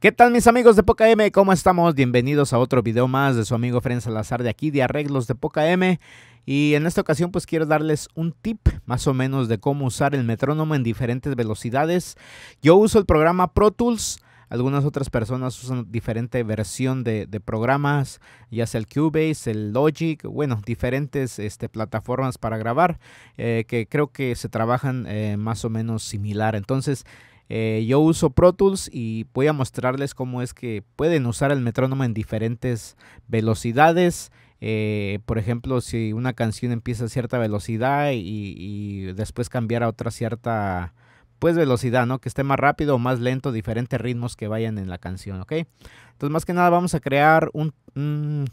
¿Qué tal mis amigos de Poca M? ¿Cómo estamos? Bienvenidos a otro video más de su amigo Fren Salazar de aquí de Arreglos de Poca M. Y en esta ocasión pues quiero darles un tip más o menos de cómo usar el metrónomo en diferentes velocidades. Yo uso el programa Pro Tools. Algunas otras personas usan diferente versión de, programas, ya sea el Cubase, el Logic, bueno, diferentes este, plataformas para grabar eh, que creo que se trabajan eh, más o menos similar. Entonces, eh, yo uso Pro Tools y voy a mostrarles cómo es que pueden usar el metrónomo en diferentes velocidades. Eh, por ejemplo, si una canción empieza a cierta velocidad y, después cambiar a otra cierta pues velocidad, ¿no? Que esté más rápido o más lento, diferentes ritmos que vayan en la canción, ¿ok? Entonces, más que nada vamos a crear un, un,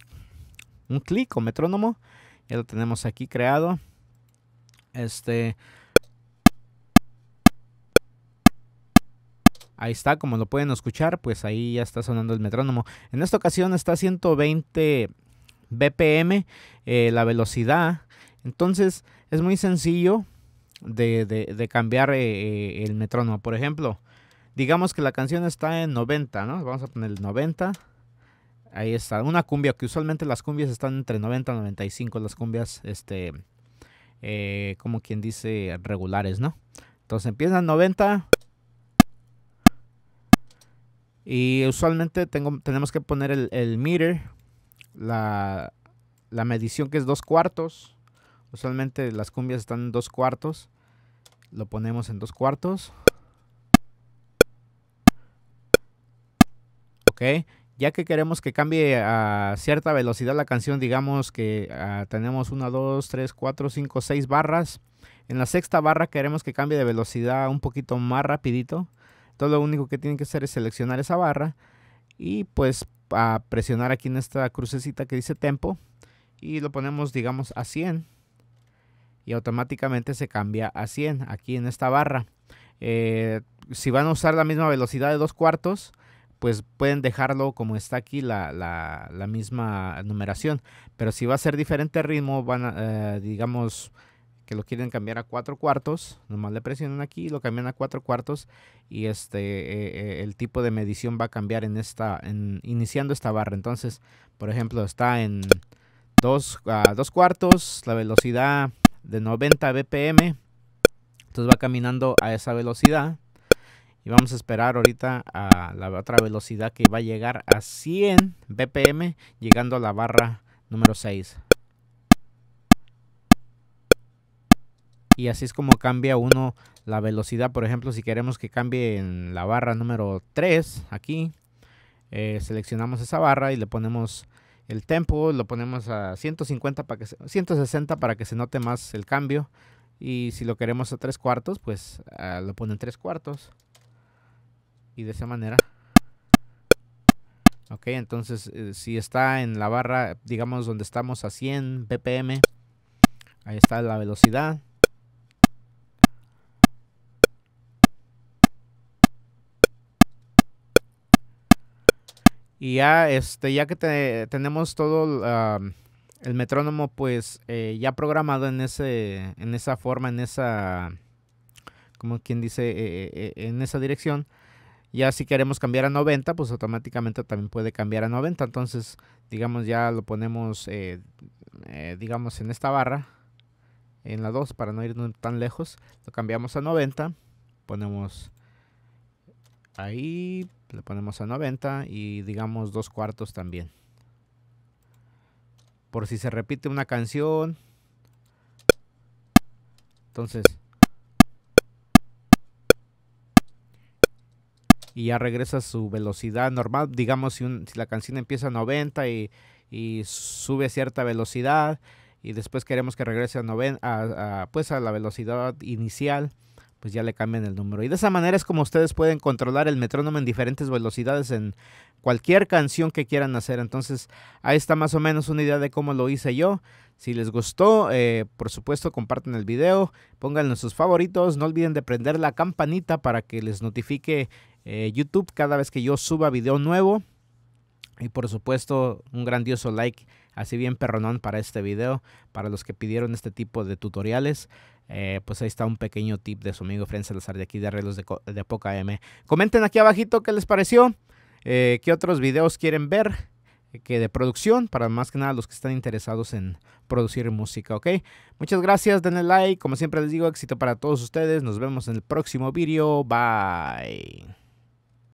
un clic o metrónomo. Ya lo tenemos aquí creado. Este, Ahí está, como lo pueden escuchar, pues ahí ya está sonando el metrónomo. En esta ocasión está a 120 BPM eh, la velocidad. Entonces es muy sencillo de, cambiar eh, eh, el metrónomo. Por ejemplo, digamos que la canción está en 90, ¿no? Vamos a poner el 90. Ahí está, una cumbia, que usualmente las cumbias están entre 90 y 95, las cumbias, este, como quien dice, regulares, ¿no? Entonces empiezan 90, y usualmente tenemos que poner el, meter, la, medición que es dos cuartos. Usualmente las cumbias están en dos cuartos. Lo ponemos en dos cuartos. Ok, ya que queremos que cambie a cierta velocidad la canción, digamos que ah, tenemos una, dos, tres, cuatro, cinco, seis barras. En la sexta barra queremos que cambie de velocidad un poquito más rapidito. Entonces lo único que tienen que hacer es seleccionar esa barra y pues a presionar aquí en esta crucecita que dice tempo y lo ponemos digamos a 100 y automáticamente se cambia a 100 aquí en esta barra. Eh, si van a usar la misma velocidad de dos cuartos, pues pueden dejarlo como está aquí la, misma numeración. Pero si va a ser diferente ritmo, van a, eh, digamos, que lo quieren cambiar a cuatro cuartos, nomás le presionan aquí, lo cambian a cuatro cuartos y este eh, eh, el tipo de medición va a cambiar en esta, iniciando esta barra. Entonces, por ejemplo, está en dos, ah, dos cuartos, la velocidad de 90 bpm, entonces va caminando a esa velocidad y vamos a esperar ahorita a la otra velocidad que va a llegar a 100 bpm llegando a la barra número 6 y así es como cambia uno la velocidad. Por ejemplo, si queremos que cambie en la barra número 3, aquí, eh, seleccionamos esa barra y le ponemos el tempo, lo ponemos a 150 para que 160 para que se note más el cambio. Y si lo queremos a 3 cuartos, pues ah, lo ponen 3 cuartos. Y de esa manera. Ok, entonces eh, si está en la barra, digamos donde estamos a 100 BPM, ahí está la velocidad. Y ya, este, ya que tenemos todo el metrónomo, pues eh, ya programado en, ese, en esa forma, en esa, como quien dice, eh, eh, en esa dirección, ya si queremos cambiar a 90, pues automáticamente también puede cambiar a 90. Entonces, digamos, ya lo ponemos, digamos, en esta barra, en la 2, para no ir tan lejos, lo cambiamos a 90, ponemos ahí le ponemos a 90 y digamos dos cuartos también. Por si se repite una canción. Entonces. Y ya regresa a su velocidad normal. Digamos si, la canción empieza a 90 y, sube a cierta velocidad. Y después queremos que regrese a, pues a la velocidad inicial pues ya le cambian el número. Y de esa manera es como ustedes pueden controlar el metrónomo en diferentes velocidades en cualquier canción que quieran hacer. Entonces ahí está más o menos una idea de cómo lo hice yo. Si les gustó, eh, por supuesto compartan el video, pónganlo en sus favoritos, no olviden de prender la campanita para que les notifique eh, YouTube cada vez que yo suba video nuevo. Y por supuesto, un grandioso like, así bien perronón para este video, para los que pidieron este tipo de tutoriales. Eh, pues ahí está un pequeño tip de su amigo Fren de aquí de Arreglos de, de, Poca M. Comenten aquí abajito qué les pareció, eh, qué otros videos quieren ver eh, que de producción, para más que nada los que están interesados en producir música, ¿ok? Muchas gracias, denle like, como siempre les digo, éxito para todos ustedes, nos vemos en el próximo video, bye.